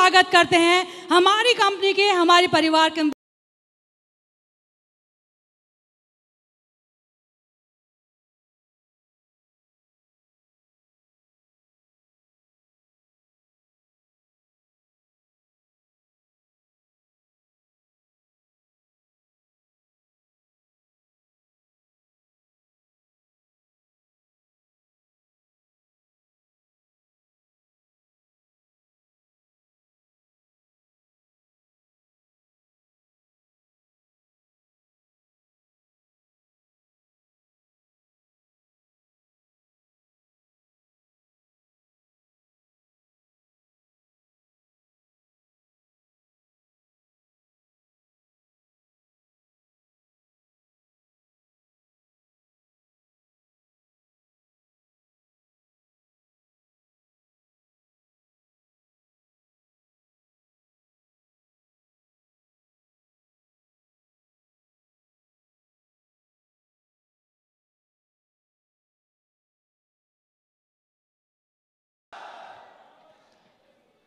स्वागत करते हैं हमारी कंपनी के हमारे परिवार के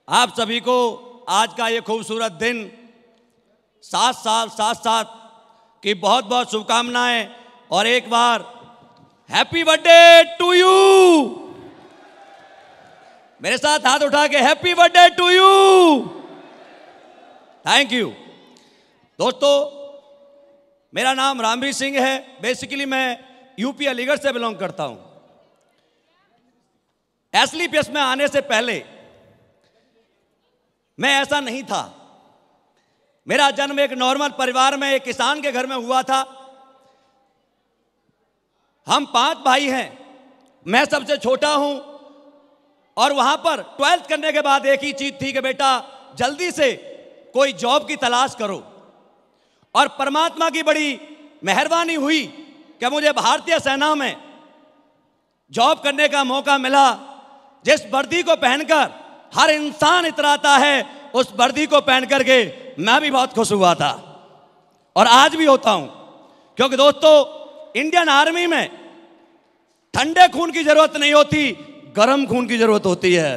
आप सभी को आज का ये खूबसूरत दिन साथ साथ साथ साथ की बहुत बहुत शुभकामनाएं और एक बार हैप्पी बर्थडे टू यू मेरे साथ हाथ उठा के happy birthday to you thank you दोस्तों मेरा नाम रामवीर सिंह है बेसिकली मैं यूपी अलीगढ़ से बिलोंग करता हूं एसली में आने से पहले मैं ऐसा नहीं था मेरा जन्म एक नॉर्मल परिवार में एक किसान के घर में हुआ था हम पांच भाई हैं मैं सबसे छोटा हूं और वहां पर ट्वेल्थ करने के बाद एक ही चीज थी कि बेटा जल्दी से कोई जॉब की तलाश करो और परमात्मा की बड़ी मेहरबानी हुई कि मुझे भारतीय सेना में जॉब करने का मौका मिला जिस वर्दी को पहनकर हर इंसान इतराता है उस वर्दी को पहन करके मैं भी बहुत खुश हुआ था और आज भी होता हूं क्योंकि दोस्तों इंडियन आर्मी में ठंडे खून की जरूरत नहीं होती गर्म खून की जरूरत होती है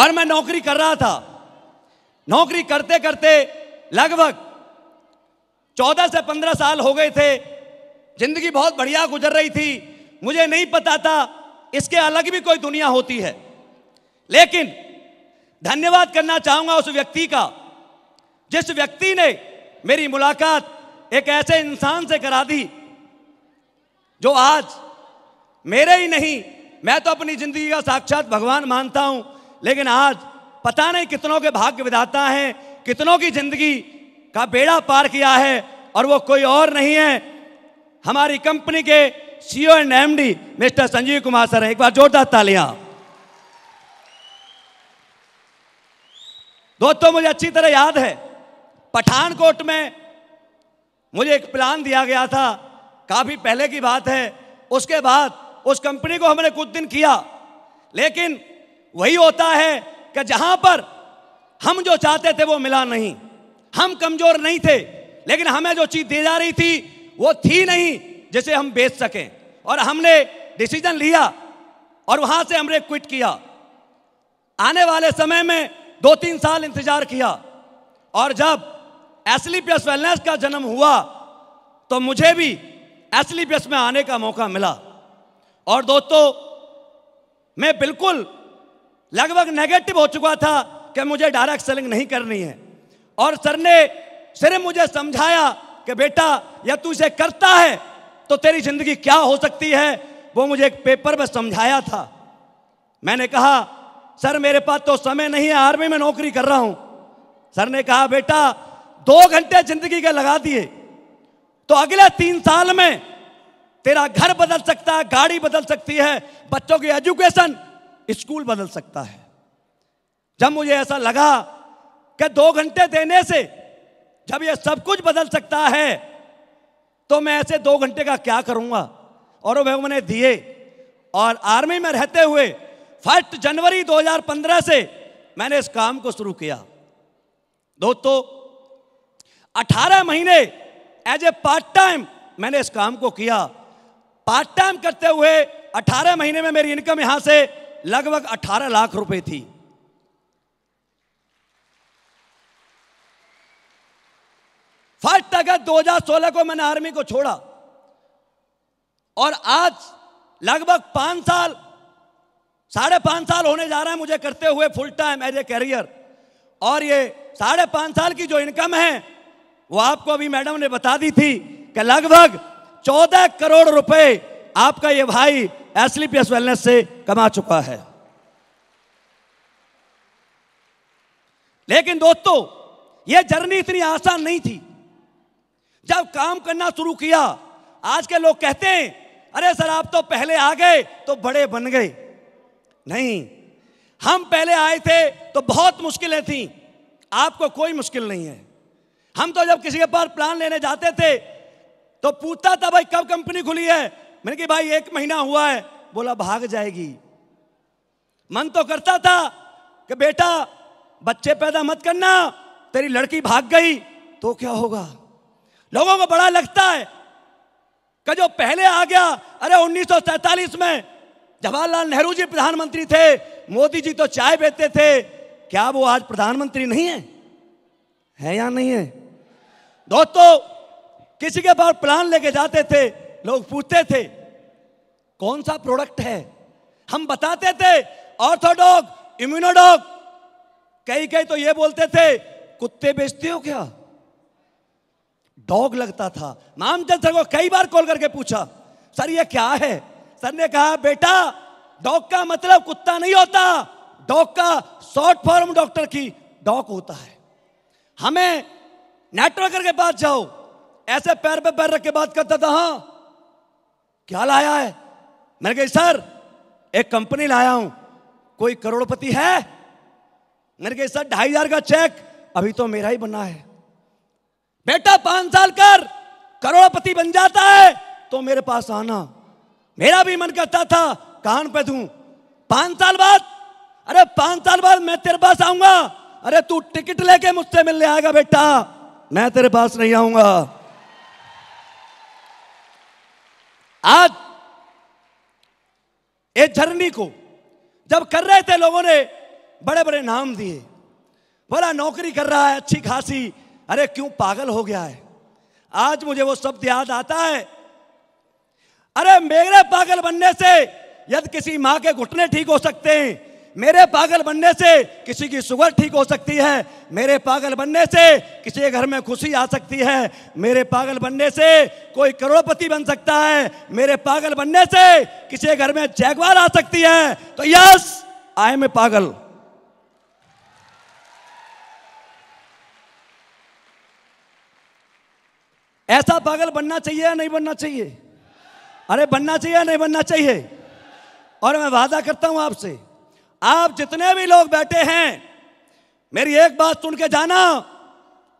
और मैं नौकरी कर रहा था नौकरी करते करते लगभग चौदह से पंद्रह साल हो गए थे जिंदगी बहुत बढ़िया गुजर रही थी मुझे नहीं पता था इसके अलग भी कोई दुनिया होती है लेकिन धन्यवाद करना चाहूंगा उस व्यक्ति का जिस व्यक्ति ने मेरी मुलाकात एक ऐसे इंसान से करा दी जो आज मेरे ही नहीं मैं तो अपनी जिंदगी का साक्षात भगवान मानता हूं लेकिन आज पता नहीं कितनों के भाग्य विधाता हैं कितनों की जिंदगी का बेड़ा पार किया है और वो कोई और नहीं है हमारी कंपनी के CEO and MD mister Sanjeev Kumar sir एक बार जोरदार तालियां दोस्तों मुझे अच्छी तरह याद है पठानकोट में मुझे एक प्लान दिया गया था काफी पहले की बात है उसके बाद उस कंपनी को हमने कुछ दिन किया लेकिन वही होता है कि जहां पर हम जो चाहते थे वो मिला नहीं हम कमजोर नहीं थे लेकिन हमें जो चीज दी जा रही थी वो थी नहीं जैसे हम बेच सकें और हमने डिसीजन लिया और वहां से हमने क्विट किया आने वाले समय में दो तीन साल इंतजार किया और जब एसली प्लस वेलनेस का जन्म हुआ तो मुझे भी एसली प्लस में आने का मौका मिला और दोस्तों मैं बिल्कुल लगभग नेगेटिव हो चुका था कि मुझे डायरेक्ट सेलिंग नहीं करनी है और सर ने सिर्फ मुझे समझाया कि बेटा या तू इसे करता है तो तेरी जिंदगी क्या हो सकती है वो मुझे एक पेपर में समझाया था मैंने कहा सर मेरे पास तो समय नहीं है आर्मी में नौकरी कर रहा हूं सर ने कहा बेटा दो घंटे जिंदगी के लगा दिए तो अगले तीन साल में तेरा घर बदल सकता है गाड़ी बदल सकती है बच्चों की एजुकेशन स्कूल बदल सकता है जब मुझे ऐसा लगा कि दो घंटे देने से जब यह सब कुछ बदल सकता है तो मैं ऐसे दो घंटे का क्या करूंगा और वह मैंने दिए और आर्मी में रहते हुए फर्स्ट जनवरी 2015 से मैंने इस काम को शुरू किया दोस्तों 18 महीने एज ए पार्ट टाइम मैंने इस काम को किया पार्ट टाइम करते हुए 18 महीने में मेरी इनकम यहां से लगभग 18 लाख रुपए थी फर्स्ट अगस्त 2016 को मैंने आर्मी को छोड़ा और आज लगभग पांच साल साढ़े पांच साल होने जा रहा है मुझे करते हुए full time as a career और ये साढ़े पांच साल की जो इनकम है वो आपको अभी मैडम ने बता दी थी कि लगभग चौदह करोड़ रुपए आपका ये भाई एसलीपीएस वेलनेस से कमा चुका है लेकिन दोस्तों ये जर्नी इतनी आसान नहीं थी जब काम करना शुरू किया आज के लोग कहते हैं अरे सर आप तो पहले आ गए तो बड़े बन गए नहीं हम पहले आए थे तो बहुत मुश्किलें थी आपको कोई मुश्किल नहीं है हम तो जब किसी के पास प्लान लेने जाते थे तो पूछता था भाई कब कंपनी खुली है मैंने कहा भाई एक महीना हुआ है बोला भाग जाएगी मन तो करता था कि बेटा बच्चे पैदा मत करना तेरी लड़की भाग गई तो क्या होगा लोगों को बड़ा लगता है का जो पहले आ गया अरे उन्नीस में जवाहरलाल नेहरू जी प्रधानमंत्री थे मोदी जी तो चाय बेचते थे क्या वो आज प्रधानमंत्री नहीं है है या नहीं है दोस्तों किसी के पास प्लान लेके जाते थे लोग पूछते थे कौन सा प्रोडक्ट है हम बताते थे ऑर्थोडॉग इम्यूनोडॉग कई कई तो ये बोलते थे कुत्ते बेचते हो क्या डॉग लगता था नामचंद सर को कई बार कॉल करके पूछा सर ये क्या है सर ने कहा बेटा डॉग का मतलब कुत्ता नहीं होता डॉग का शॉर्ट फॉर्म डॉक्टर की डॉग होता है हमें नेटवर्कर के पास जाओ ऐसे पैर पे पैर रख के बात करता था हाँ क्या लाया है मैंने कही सर एक कंपनी लाया हूं कोई करोड़पति है मैंने कही सर ढाई हजार का चेक अभी तो मेरा ही बना है बेटा पांच साल कर करोड़पति बन जाता है तो मेरे पास आना मेरा भी मन करता था कान पे दू पांच साल बाद अरे पांच साल बाद मैं तेरे पास आऊंगा अरे तू टिकट लेके मुझसे मिलने आएगा बेटा मैं तेरे पास नहीं आऊंगा आज ये झरनी को जब कर रहे थे लोगों ने बड़े बड़े नाम दिए बोला नौकरी कर रहा है अच्छी खासी अरे क्यों पागल हो गया है आज मुझे वो शब्द याद आता है अरे मेरे पागल बनने से यदि किसी माँ के घुटने ठीक हो सकते हैं मेरे पागल बनने से किसी की शुगर ठीक हो सकती है मेरे पागल बनने से किसी के घर में खुशी आ सकती है मेरे पागल बनने से कोई करोड़पति बन सकता है मेरे पागल बनने से किसी के घर में जैगवार आ सकती है तो यस आई एम ए पागल ऐसा पागल बनना चाहिए या नहीं बनना चाहिए अरे बनना चाहिए या नहीं बनना चाहिए और मैं वादा करता हूं आपसे आप जितने भी लोग बैठे हैं मेरी एक बात सुन के जाना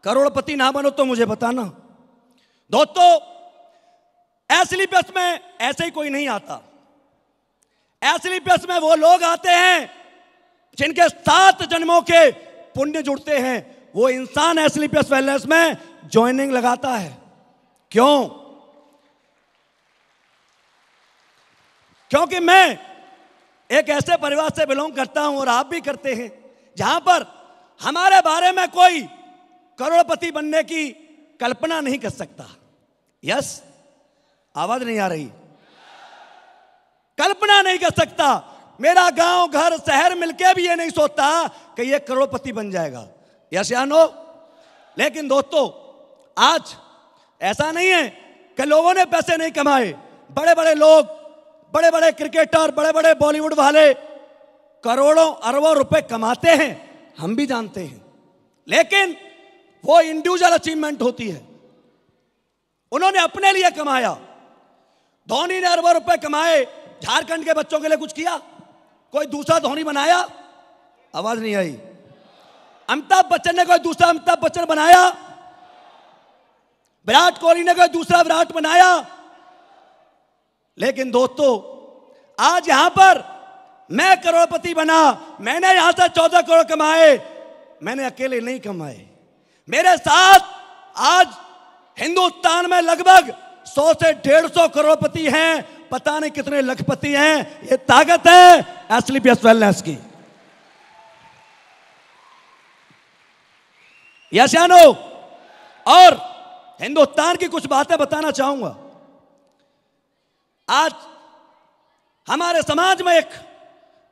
करोड़पति ना बनो तो मुझे बताना दोस्तों एसलिपियस में ऐसे ही कोई नहीं आता एसली बस में वो लोग आते हैं जिनके सात जन्मों के पुण्य जुड़ते हैं वो इंसान एसलिपियस वेलनेस में ज्वाइनिंग लगाता है क्यों क्योंकि मैं एक ऐसे परिवार से बिलोंग करता हूं और आप भी करते हैं जहां पर हमारे बारे में कोई करोड़पति बनने की कल्पना नहीं कर सकता यस आवाज नहीं आ रही कल्पना नहीं कर सकता मेरा गांव घर शहर मिलके भी ये नहीं सोचता कि ये करोड़पति बन जाएगा यस या नो लेकिन दोस्तों आज ऐसा नहीं है कि लोगों ने पैसे नहीं कमाए बड़े बड़े लोग बड़े बड़े क्रिकेटर बड़े बड़े बॉलीवुड वाले करोड़ों अरबों रुपए कमाते हैं हम भी जानते हैं लेकिन वो इंडिविजुअल अचीवमेंट होती है उन्होंने अपने लिए कमाया धोनी ने अरबों रुपए कमाए झारखंड के बच्चों के लिए कुछ किया कोई दूसरा धोनी बनाया आवाज नहीं आई अमिताभ बच्चन ने कोई दूसरा अमिताभ बच्चन बनाया विराट कोहली ने कोई दूसरा विराट बनाया लेकिन दोस्तों आज यहां पर मैं करोड़पति बना मैंने यहां से चौदह करोड़ कमाए मैंने अकेले नहीं कमाए मेरे साथ आज हिंदुस्तान में लगभग सौ से डेढ़ सौ करोड़पति हैं पता नहीं कितने लखपति हैं ये ताकत है एसलीपीएस वेलनेस की यशानो और हिंदुस्तान की कुछ बातें बताना चाहूंगा आज हमारे समाज में एक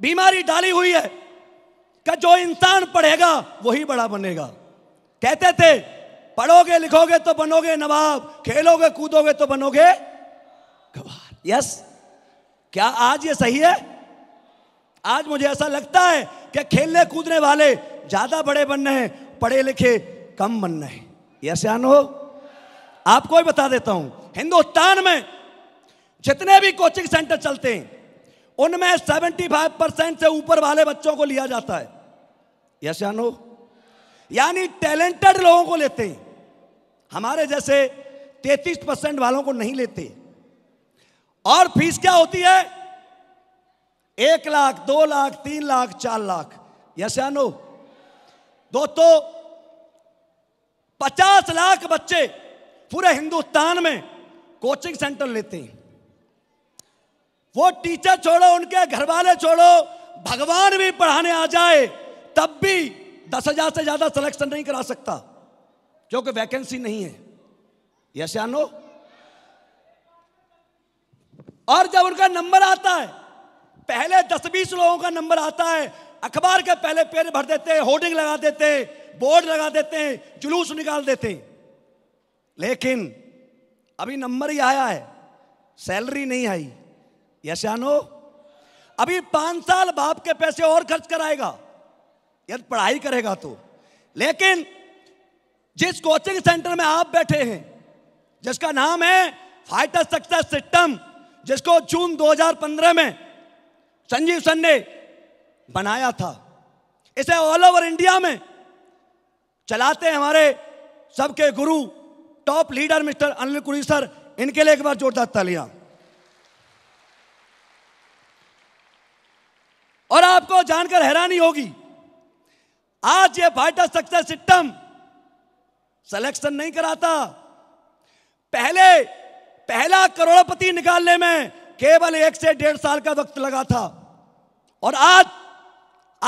बीमारी डाली हुई है कि जो इंसान पढ़ेगा वही बड़ा बनेगा कहते थे पढ़ोगे लिखोगे तो बनोगे नवाब खेलोगे कूदोगे तो बनोगे गवार यस क्या आज ये सही है आज मुझे ऐसा लगता है कि खेलने कूदने वाले ज्यादा बड़े बनने हैं पढ़े लिखे कम बनने हैं यस या नो आपको भी बता देता हूं हिंदुस्तान में जितने भी कोचिंग सेंटर चलते हैं उनमें 75 परसेंट से ऊपर वाले बच्चों को लिया जाता है यस या नो यानी टैलेंटेड लोगों को लेते हैं हमारे जैसे 33 परसेंट वालों को नहीं लेते और फीस क्या होती है एक लाख दो लाख तीन लाख चार लाख यस या नो दोस्तों पचास लाख बच्चे पूरे हिंदुस्तान में कोचिंग सेंटर लेते हैं वो टीचर छोड़ो उनके घर वाले छोड़ो भगवान भी पढ़ाने आ जाए तब भी दस हजार से ज्यादा सिलेक्शन नहीं करा सकता क्योंकि वैकेंसी नहीं है यश आनो और जब उनका नंबर आता है पहले दस बीस लोगों का नंबर आता है अखबार के पहले पेड़ भर देते हैं होर्डिंग लगा देते हैं बोर्ड लगा देते हैं जुलूस निकाल देते हैं लेकिन अभी नंबर ही आया है सैलरी नहीं आई यशानो अभी पांच साल बाप के पैसे और खर्च कराएगा यदि पढ़ाई करेगा तो लेकिन जिस कोचिंग सेंटर में आप बैठे हैं जिसका नाम है फाइटर सक्सेस सिस्टम जिसको जून 2015 में संजीव सन ने बनाया था इसे ऑल ओवर इंडिया में चलाते हमारे सबके गुरु टॉप लीडर मिस्टर अनिल कुरी सर इनके लिए एक बार जोरदार तालियां और आपको जानकर हैरानी होगी आज ये वाइटल सक्सेस सिस्टम सिलेक्शन नहीं कराता पहले पहला करोड़पति निकालने में केवल एक से डेढ़ साल का वक्त लगा था और आज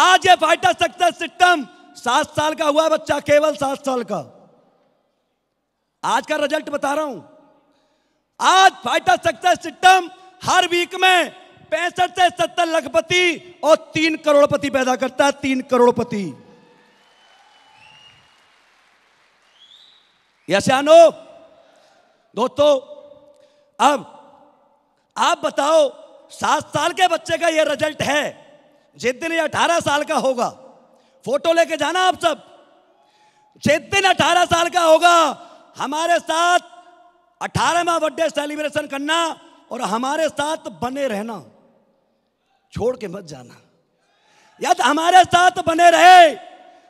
आज ये फाइटर सक्सेस सिस्टम सात साल का हुआ बच्चा केवल सात साल का आज का रिजल्ट बता रहा हूं आज फाइटर सक्सेस सिस्टम हर वीक में पैंसठ से सत्तर लखपति और तीन करोड़पति पैदा करता है तीन करोड़पति यशानो दोस्तों अब आप बताओ सात साल के बच्चे का यह रिजल्ट है जिस दिन यह अठारह साल का होगा फोटो लेके जाना आप सब जिस दिन अठारह साल का होगा हमारे साथ अठारहवा बर्थडे सेलिब्रेशन करना और हमारे साथ बने रहना छोड़ के मत जाना तो हमारे साथ बने रहे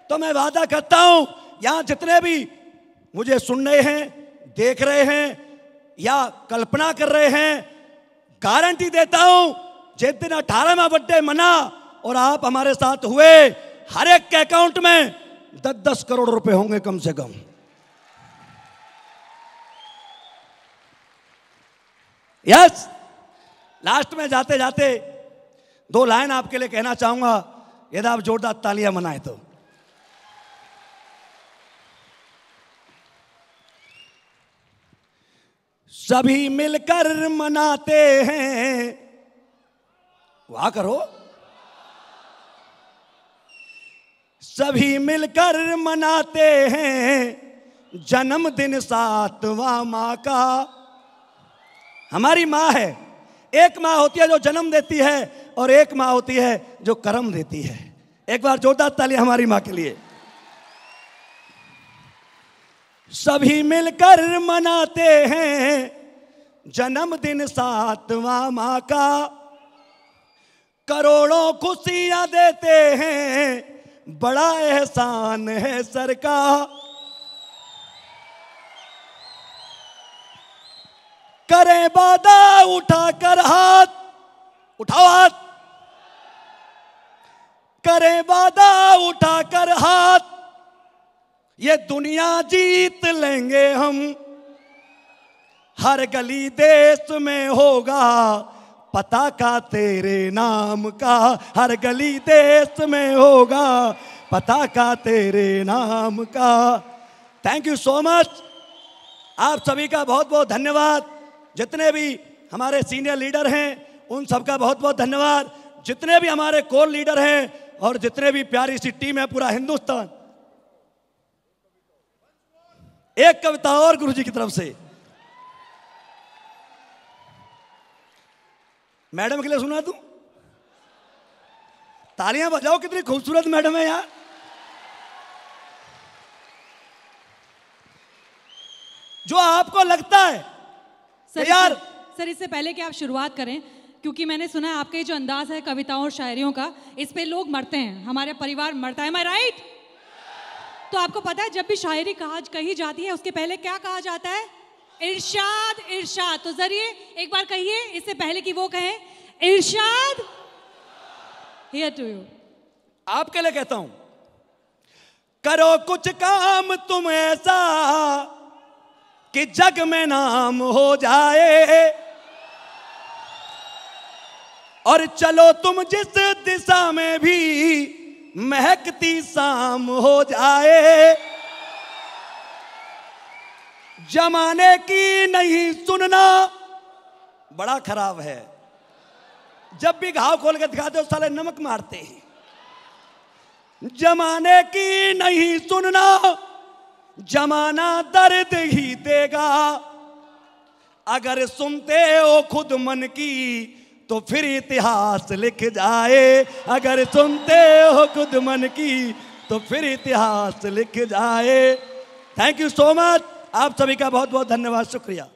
तो मैं वादा करता हूं यहां जितने भी मुझे सुन रहे हैं देख रहे हैं या कल्पना कर रहे हैं गारंटी देता हूं जिस दिन अठारहवा बर्थडे मना और आप हमारे साथ हुए हर एक के अकाउंट में दस दस करोड़ रुपए होंगे कम से कम यस लास्ट में जाते जाते दो लाइन आपके लिए कहना चाहूंगा यदि आप जोरदार तालियां मनाए तो सभी मिलकर मनाते हैं वाह करो सभी मिलकर मनाते हैं जन्मदिन सातवां माँ का हमारी माँ है एक माँ होती है जो जन्म देती है और एक माँ होती है जो कर्म देती है एक बार जोरदार ताली हमारी माँ के लिए सभी मिलकर मनाते हैं जन्मदिन सातवां माँ का करोड़ों खुशियां देते हैं बड़ा एहसान है सरकार करें उठा उठाकर हाथ उठाओ हाथ करें वादा उठाकर हाथ ये दुनिया जीत लेंगे हम हर गली देश में होगा पता का तेरे नाम का हर गली देश में होगा पता का तेरे नाम का थैंक यू सो मच आप सभी का बहुत बहुत धन्यवाद जितने भी हमारे सीनियर लीडर हैं उन सबका बहुत बहुत धन्यवाद जितने भी हमारे कोर लीडर हैं और जितने भी प्यारी सी टीम है पूरा हिंदुस्तान एक कविता और गुरु जी की तरफ से मैडम के लिए सुना तू तालियां बजाओ कितनी खूबसूरत मैडम है यार जो आपको लगता है सर यार सर इससे पहले कि आप शुरुआत करें क्योंकि मैंने सुना है आपके जो अंदाज है कविताओं और शायरियों का इस पे लोग मरते हैं हमारे परिवार मरता है मैं राइट तो आपको पता है जब भी शायरी कहा कही जाती है उसके पहले क्या कहा जाता है इरशाद इरशाद तो जरिए एक बार कहिए इससे पहले कि वो कहें इरशाद हियर टू यू आपके लिए कहता हूं करो कुछ काम तुम ऐसा कि जग में नाम हो जाए और चलो तुम जिस दिशा में भी महकती शाम हो जाए जमाने की नहीं सुनना बड़ा खराब है जब भी घाव खोल के दिखाते हो साले नमक मारते हैं जमाने की नहीं सुनना जमाना दर्द ही देगा अगर सुनते हो खुद मन की तो फिर इतिहास लिख जाए अगर सुनते हो खुद मन की तो फिर इतिहास लिख जाए थैंक यू सो मच आप सभी का बहुत बहुत धन्यवाद शुक्रिया